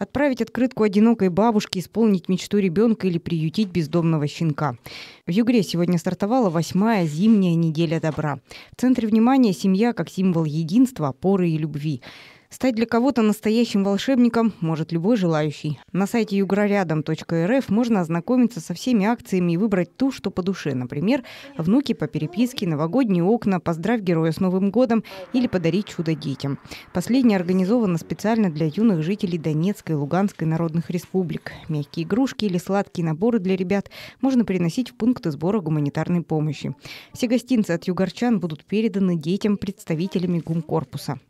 отправить открытку одинокой бабушке, исполнить мечту ребенка или приютить бездомного щенка. В Югре сегодня стартовала восьмая зимняя неделя добра. В центре внимания семья как символ единства, опоры и любви. Стать для кого-то настоящим волшебником может любой желающий. На сайте югрорядом.рф можно ознакомиться со всеми акциями и выбрать ту, что по душе. Например, внуки по переписке, новогодние окна, поздравь героя с Новым годом или подарить чудо детям. Последнее организовано специально для юных жителей Донецкой и Луганской народных республик. Мягкие игрушки или сладкие наборы для ребят можно приносить в пункты сбора гуманитарной помощи. Все гостинцы от югорчан будут переданы детям представителями гумкорпуса.